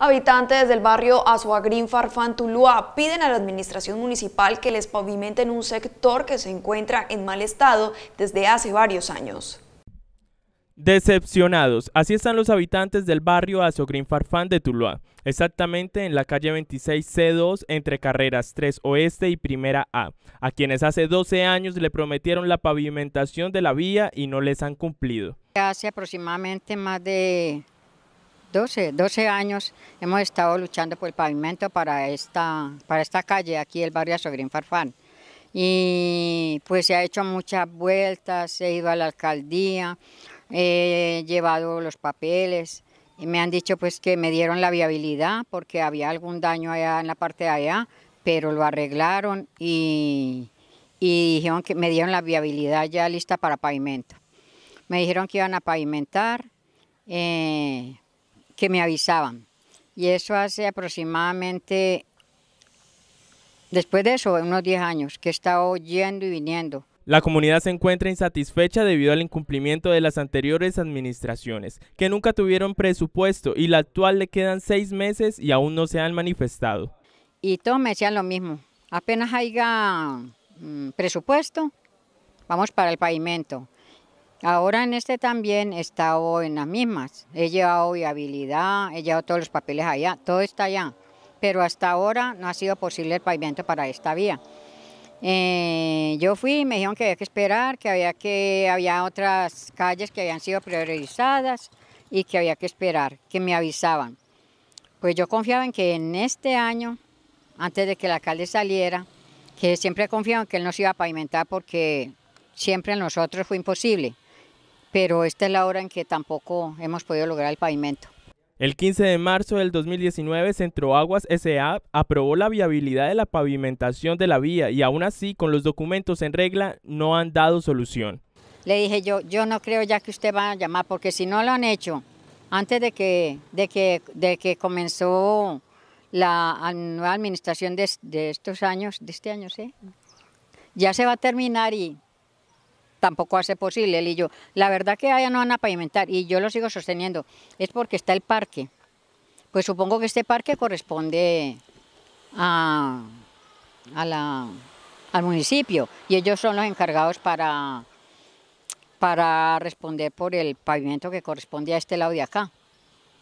Habitantes del barrio Azuagrín Farfán Tuluá piden a la administración municipal que les pavimenten un sector que se encuentra en mal estado desde hace varios años. Decepcionados, así están los habitantes del barrio Azuagrín Farfán de Tuluá, exactamente en la calle 26C2 entre carreras 3 Oeste y Primera A, a quienes hace 12 años le prometieron la pavimentación de la vía y no les han cumplido. Hace aproximadamente más de 12, años hemos estado luchando por el pavimento para esta, para esta calle, aquí el barrio Sogrín Farfán. Y pues se ha hecho muchas vueltas, he ido a la alcaldía, he llevado los papeles, y me han dicho pues que me dieron la viabilidad porque había algún daño allá en la parte de allá, pero lo arreglaron y, y dijeron que me dieron la viabilidad ya lista para pavimento. Me dijeron que iban a pavimentar. Eh, que me avisaban. Y eso hace aproximadamente, después de eso, unos 10 años, que he estado yendo y viniendo. La comunidad se encuentra insatisfecha debido al incumplimiento de las anteriores administraciones, que nunca tuvieron presupuesto y la actual le quedan seis meses y aún no se han manifestado. Y todos me decían lo mismo, apenas haya mm, presupuesto, vamos para el pavimento. Ahora en este también he estado en las mismas. He llevado viabilidad, he llevado todos los papeles allá, todo está allá. Pero hasta ahora no ha sido posible el pavimento para esta vía. Eh, yo fui y me dijeron que había que esperar, que había, que había otras calles que habían sido priorizadas y que había que esperar, que me avisaban. Pues yo confiaba en que en este año, antes de que el alcalde saliera, que siempre confiaba en que él nos iba a pavimentar porque siempre en nosotros fue imposible pero esta es la hora en que tampoco hemos podido lograr el pavimento. El 15 de marzo del 2019, Aguas S.A. aprobó la viabilidad de la pavimentación de la vía y aún así, con los documentos en regla, no han dado solución. Le dije yo, yo no creo ya que usted va a llamar, porque si no lo han hecho, antes de que, de que, de que comenzó la nueva administración de, de estos años, de este año, ¿sí? ya se va a terminar y tampoco hace posible, y yo, la verdad que allá no van a pavimentar, y yo lo sigo sosteniendo, es porque está el parque. Pues supongo que este parque corresponde a, al municipio, y ellos son los encargados para, para responder por el pavimento que corresponde a este lado de acá.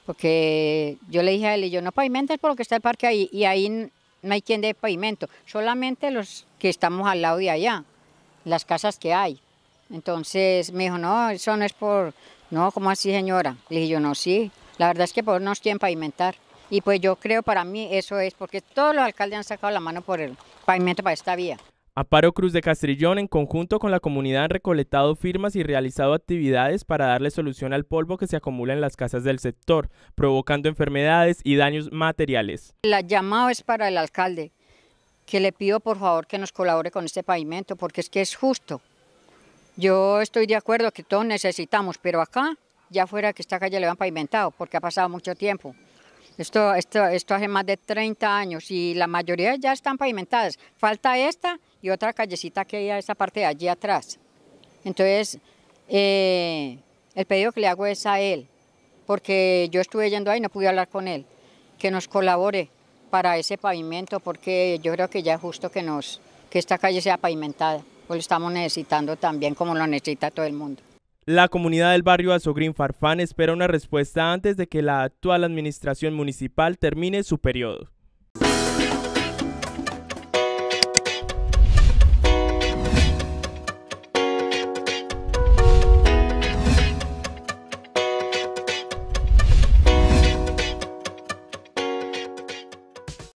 Porque yo le dije a él, y yo, no pavimentes porque está el parque ahí, y ahí no hay quien dé pavimento, solamente los que estamos al lado de allá, las casas que hay. Entonces me dijo, no, eso no es por, no, ¿cómo así señora? Le dije yo, no, sí, la verdad es que por nos quieren pavimentar. Y pues yo creo para mí eso es porque todos los alcaldes han sacado la mano por el pavimento para esta vía. Aparo Cruz de Castrillón, en conjunto con la comunidad, han recolectado firmas y realizado actividades para darle solución al polvo que se acumula en las casas del sector, provocando enfermedades y daños materiales. La llamada es para el alcalde, que le pido por favor que nos colabore con este pavimento, porque es que es justo. Yo estoy de acuerdo que todos necesitamos, pero acá, ya fuera que esta calle le han pavimentado, porque ha pasado mucho tiempo. Esto, esto, esto hace más de 30 años y la mayoría ya están pavimentadas. Falta esta y otra callecita que hay a esa parte de allí atrás. Entonces, eh, el pedido que le hago es a él, porque yo estuve yendo ahí y no pude hablar con él, que nos colabore para ese pavimento, porque yo creo que ya es justo que, nos, que esta calle sea pavimentada pues lo estamos necesitando también como lo necesita todo el mundo. La comunidad del barrio Azogrín Farfán espera una respuesta antes de que la actual administración municipal termine su periodo.